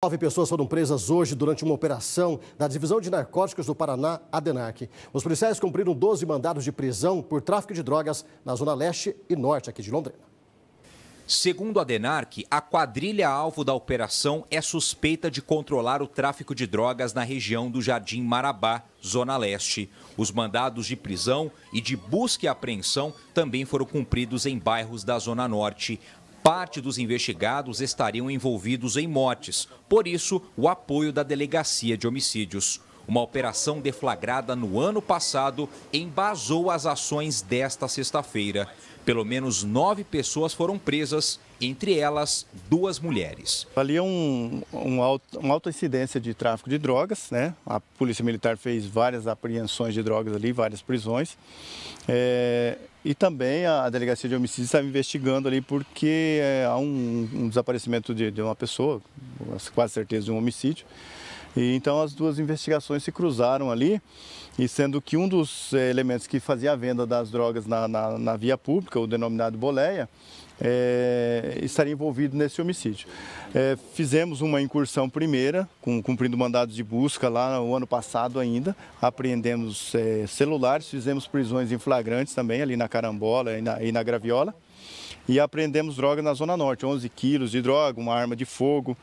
Nove pessoas foram presas hoje durante uma operação da Divisão de Narcóticos do Paraná, ADENARC. Os policiais cumpriram 12 mandados de prisão por tráfico de drogas na zona leste e norte aqui de Londrina. Segundo a DENARC, a quadrilha alvo da operação é suspeita de controlar o tráfico de drogas na região do Jardim Marabá, Zona Leste. Os mandados de prisão e de busca e apreensão também foram cumpridos em bairros da Zona Norte. Parte dos investigados estariam envolvidos em mortes, por isso, o apoio da Delegacia de Homicídios. Uma operação deflagrada no ano passado embasou as ações desta sexta-feira. Pelo menos nove pessoas foram presas, entre elas duas mulheres. Ali é um, um alto, uma alta incidência de tráfico de drogas, né? A Polícia Militar fez várias apreensões de drogas ali, várias prisões. É, e também a Delegacia de Homicídios está investigando ali porque é, há um, um desaparecimento de, de uma pessoa, quase certeza de um homicídio. E então as duas investigações se cruzaram ali, e sendo que um dos eh, elementos que fazia a venda das drogas na, na, na via pública, o denominado boleia, é, estaria envolvido nesse homicídio. É, fizemos uma incursão primeira, com, cumprindo mandados de busca lá no ano passado ainda, apreendemos é, celulares, fizemos prisões em flagrantes também ali na Carambola e na, e na Graviola e apreendemos droga na Zona Norte, 11 quilos de droga, uma arma de fogo.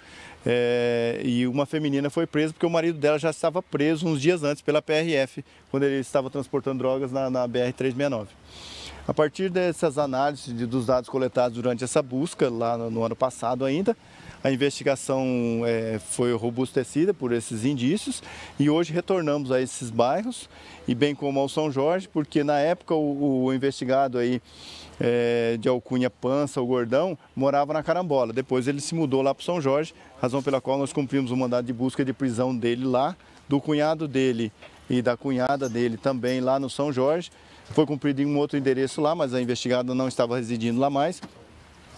É, e uma feminina foi presa porque o marido dela já estava preso uns dias antes pela PRF, quando ele estava transportando drogas na, na BR-369. A partir dessas análises de, dos dados coletados durante essa busca, lá no, no ano passado ainda, a investigação é, foi robustecida por esses indícios e hoje retornamos a esses bairros e bem como ao São Jorge, porque na época o, o investigado aí é, de alcunha Pança, o Gordão, morava na Carambola. Depois ele se mudou lá para São Jorge, razão pela qual nós cumprimos o mandado de busca e de prisão dele lá, do cunhado dele e da cunhada dele também lá no São Jorge. Foi cumprido em um outro endereço lá, mas a investigada não estava residindo lá mais.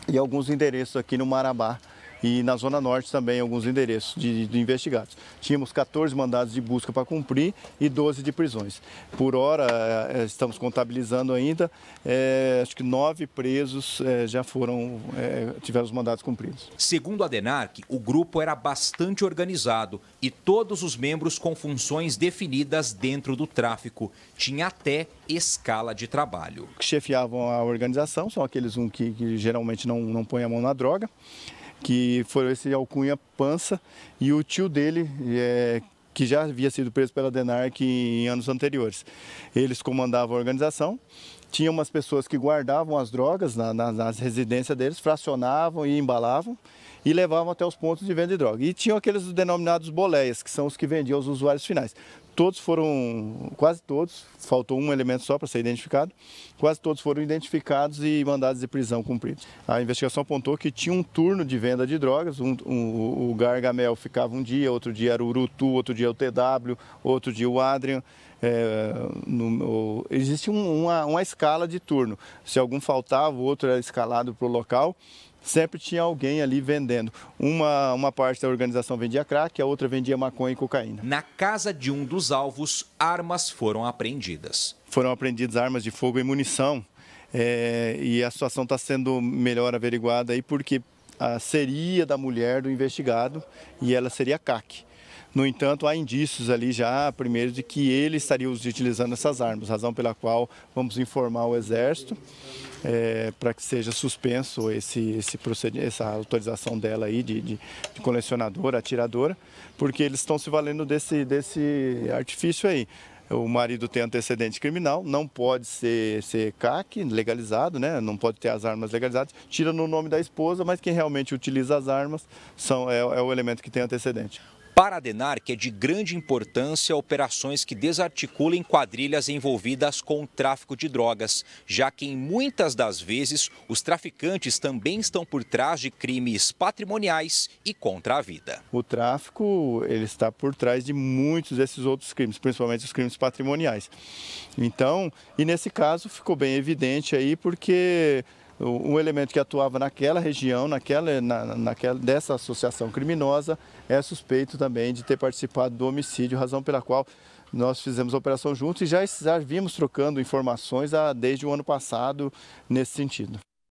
E alguns endereços aqui no Marabá e na Zona Norte também alguns endereços de, de investigados. Tínhamos 14 mandados de busca para cumprir e 12 de prisões. Por hora, eh, eh, estamos contabilizando ainda, é, acho que nove presos é, já foram, é, tiveram os mandados cumpridos. Segundo a DENARC, o grupo era bastante organizado e todos os membros com funções definidas dentro do tráfico. Tinha até escala de trabalho. chefiavam a organização são aqueles um que, que geralmente não, não põem a mão na droga que foi esse alcunha Pança, e o tio dele, é, que já havia sido preso pela DENARC em anos anteriores. Eles comandavam a organização, tinha umas pessoas que guardavam as drogas na, na, nas residências deles, fracionavam e embalavam e levavam até os pontos de venda de droga. E tinham aqueles denominados boleias, que são os que vendiam aos usuários finais. Todos foram, quase todos, faltou um elemento só para ser identificado, quase todos foram identificados e mandados de prisão cumpridos. A investigação apontou que tinha um turno de venda de drogas, um, um, o Gargamel ficava um dia, outro dia era o Urutu, outro dia o TW, outro dia o Adrian, é, no, existe um, uma, uma escala de turno. Se algum faltava, o outro era escalado para o local sempre tinha alguém ali vendendo. Uma, uma parte da organização vendia crack, a outra vendia maconha e cocaína. Na casa de um dos alvos, armas foram apreendidas. Foram apreendidas armas de fogo e munição. É, e a situação está sendo melhor averiguada aí porque seria da mulher do investigado e ela seria CAC. No entanto, há indícios ali já, primeiro, de que ele estaria utilizando essas armas, razão pela qual vamos informar o Exército é, para que seja suspenso esse, esse essa autorização dela aí de, de, de colecionadora, atiradora, porque eles estão se valendo desse, desse artifício aí o marido tem antecedente criminal, não pode ser, ser CAC legalizado, né? não pode ter as armas legalizadas, tira no nome da esposa, mas quem realmente utiliza as armas são, é, é o elemento que tem antecedente. Para a DENARC é de grande importância operações que desarticulem quadrilhas envolvidas com o tráfico de drogas, já que em muitas das vezes os traficantes também estão por trás de crimes patrimoniais e contra a vida. O tráfico ele está por trás de muitos desses outros crimes, principalmente os crimes patrimoniais. Então, e nesse caso ficou bem evidente aí porque um elemento que atuava naquela região, naquela, na, naquela, dessa associação criminosa, é suspeito também de ter participado do homicídio, razão pela qual nós fizemos a operação juntos e já, já vimos trocando informações a, desde o ano passado nesse sentido.